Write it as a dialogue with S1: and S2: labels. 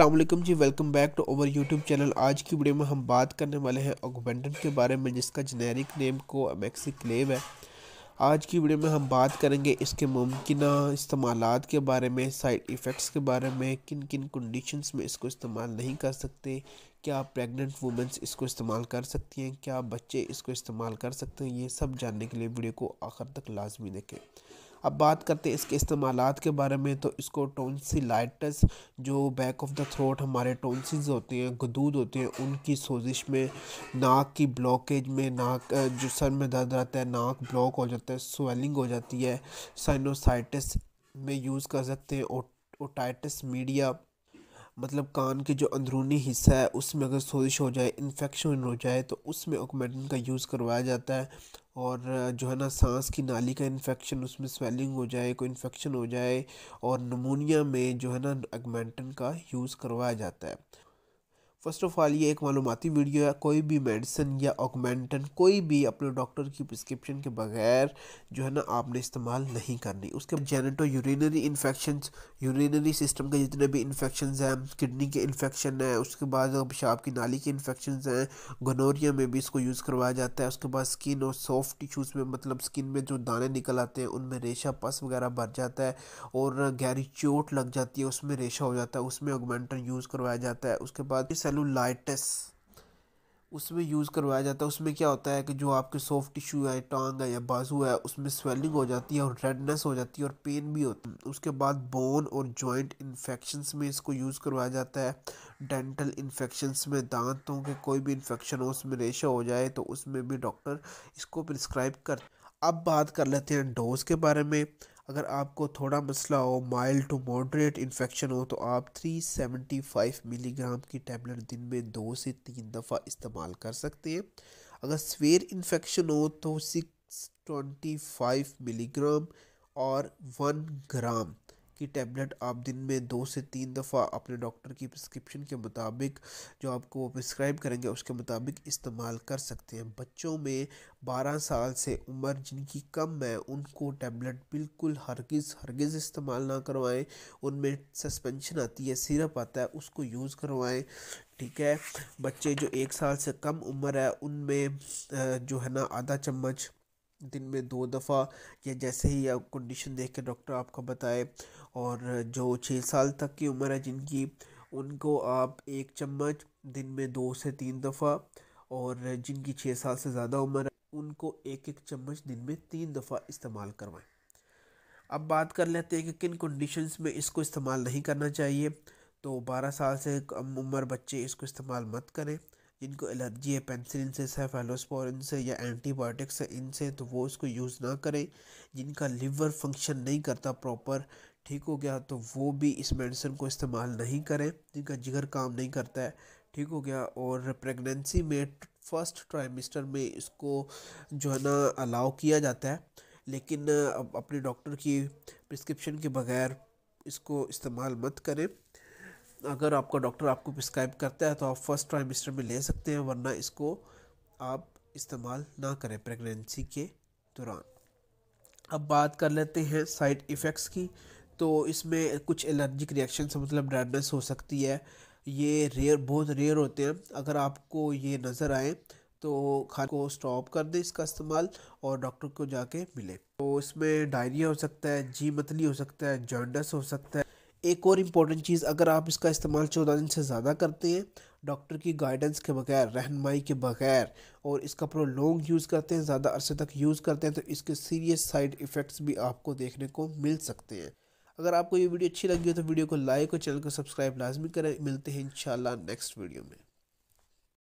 S1: अल्लाम जी welcome back to over YouTube channel आज की वीडियो में हम बात करने वाले हैं ओगबेंडन के बारे में जिसका जेनेरिक नेम को अमेक्सी क्लेव है आज की वीडियो में हम बात करेंगे इसके मुमकिन इस्तेमाल के बारे में साइड इफ़ेक्ट्स के बारे में किन किन कंडीशंस में इसको इस्तेमाल नहीं कर सकते क्या प्रेग्नेंट वूमेंस इसको इस्तेमाल कर सकती हैं क्या बच्चे इसको इस्तेमाल कर सकते हैं ये सब जानने के लिए वीडियो को आखिर तक लाजमी देखें अब बात करते हैं इसके इस्तेमाल के बारे में तो इसको टोनसिलाइटस जो बैक ऑफ द थ्रोट हमारे टोनसिस होते हैं गदूद होते हैं उनकी सोजिश में नाक की ब्लॉकेज में नाक जो सर में दर्द रहता है नाक ब्लॉक हो जाता है स्वेलिंग हो जाती है साइनोसाइटिस में यूज़ कर सकते हैं ओटाइटिस मीडिया मतलब कान के जो अंदरूनी हिस्सा है उसमें अगर सोजिश हो जाए इन्फेक्शन हो जाए तो उसमें ओकमेटन का यूज़ करवाया जाता है और जो है ना सांस की नाली का इन्फेक्शन उसमें स्वेलिंग हो जाए कोई इन्फेक्शन हो जाए और नमूनिया में जो है ना एगमेंटन का यूज़ करवाया जाता है फर्स्ट ऑफ ऑल ये एक मालूमती वीडियो है कोई भी मेडिसिन या ऑगमेंटन कोई भी अपने डॉक्टर की प्रिस्क्रिप्शन के बगैर जो है ना आपने इस्तेमाल नहीं करनी उसके genito urinary infection urinary system के जितने भी इन्फेक्शन हैं किडनी के इन्फेक्शन है उसके बाद पेशाब की नाली के इन्फेक्शन हैं गनोरिया में भी इसको यूज़ करवाया जाता है उसके बाद स्किन और सॉफ्ट टिश्यूज़ में मतलब स्किन में जो दाने निकल आते हैं उनमें रेशा पस वगैरह भर जाता है और गहरी चोट लग जाती है उसमें रेशा हो जाता है उसमें ऑगमेंटन यूज़ करवाया जाता है उसके बाद सेलुलाइटिस उसमें यूज़ करवाया जाता है उसमें क्या होता है कि जो आपके सॉफ्ट टिश्यू है टांग है या बाजू है उसमें स्वेलिंग हो जाती है और रेडनेस हो जाती है और पेन भी होती है उसके बाद बोन और जॉइंट इन्फेक्शंस में इसको यूज़ करवाया जाता है डेंटल इन्फेक्शंस में दांतों के कोई भी इन्फेक्शन हो उसमें रेशा हो जाए तो उसमें भी डॉक्टर इसको प्रिस्क्राइब कर अब बात कर लेते हैं डोज के बारे में अगर आपको थोड़ा मसला हो माइल्ड टू मॉडरेट इन्फेक्शन हो तो आप 375 मिलीग्राम की टैबलेट दिन में दो से तीन दफ़ा इस्तेमाल कर सकते हैं अगर सवेर इन्फेक्शन हो तो 625 मिलीग्राम और वन ग्राम की टैबलेट आप दिन में दो से तीन दफ़ा अपने डॉक्टर की प्रिस्क्रिप्शन के मुताबिक जो आपको वो प्रिस्क्राइब करेंगे उसके मुताबिक इस्तेमाल कर सकते हैं बच्चों में 12 साल से उम्र जिनकी कम है उनको टैबलेट बिल्कुल हरगिज़ हरगिज़ इस्तेमाल ना करवाएं उनमें सस्पेंशन आती है सिरप आता है उसको यूज़ करवाएँ ठीक है बच्चे जो एक साल से कम उम्र है उनमें जो है ना आधा चम्मच दिन में दो दफ़ा या जैसे ही आप कंडीशन देख के डॉक्टर आपको बताए और जो छः साल तक की उम्र है जिनकी उनको आप एक चम्मच दिन में दो से तीन दफ़ा और जिनकी छः साल से ज़्यादा उम्र है उनको एक एक चम्मच दिन में तीन दफ़ा इस्तेमाल करवाएं अब बात कर लेते हैं कि किन कंडीशंस में इसको इस्तेमाल नहीं करना चाहिए तो 12 साल से कम उम्र बच्चे इसको इस्तेमाल मत करें जिनको एलर्जी है पेंसिलिन से सेफेलोस्पोरिन से या एंटीबायोटिक्स है इनसे तो वो उसको यूज़ ना करें जिनका लिवर फंक्शन नहीं करता प्रॉपर ठीक हो गया तो वो भी इस मेडिसिन को इस्तेमाल नहीं करें जिनका जिगर काम नहीं करता है ठीक हो गया और प्रेगनेंसी में फर्स्ट ट्राइमेस्टर में इसको जो है ना अलाउ किया जाता है लेकिन अपने डॉक्टर की प्रिस्क्रिप्शन के बगैर इसको इस्तेमाल मत करें अगर आपका डॉक्टर आपको प्रिस्क्राइब करता है तो आप फर्स्ट ट्राइमेस्टर में ले सकते हैं वरना इसको आप इस्तेमाल ना करें प्रेगनेंसी के दौरान अब बात कर लेते हैं साइड इफ़ेक्ट्स की तो इसमें कुछ एलर्जिक रिएक्शन मतलब ड्रेडनेस हो सकती है ये रेयर बहुत रेयर होते हैं अगर आपको ये नज़र आए तो खाने को स्टॉप कर दें इसका इस्तेमाल और डॉक्टर को जाके मिले तो इसमें डायरिया हो सकता है जी मतली हो सकता है जॉन्डस हो सकता है एक और इम्पॉर्टेंट चीज़ अगर आप इसका इस्तेमाल चौदह दिन से ज़्यादा करते हैं डॉक्टर की गाइडेंस के बगैर रहनमाई के बगैर और इसका लॉन्ग यूज़ करते हैं ज़्यादा अरसे तक यूज़ करते हैं तो इसके सीरियस साइड इफ़ेक्ट्स भी आपको देखने को मिल सकते हैं अगर आपको ये वीडियो अच्छी लगी हो तो वीडियो को लाइक और चैनल को सब्सक्राइब लाजमी करें मिलते हैं इन नेक्स्ट वीडियो में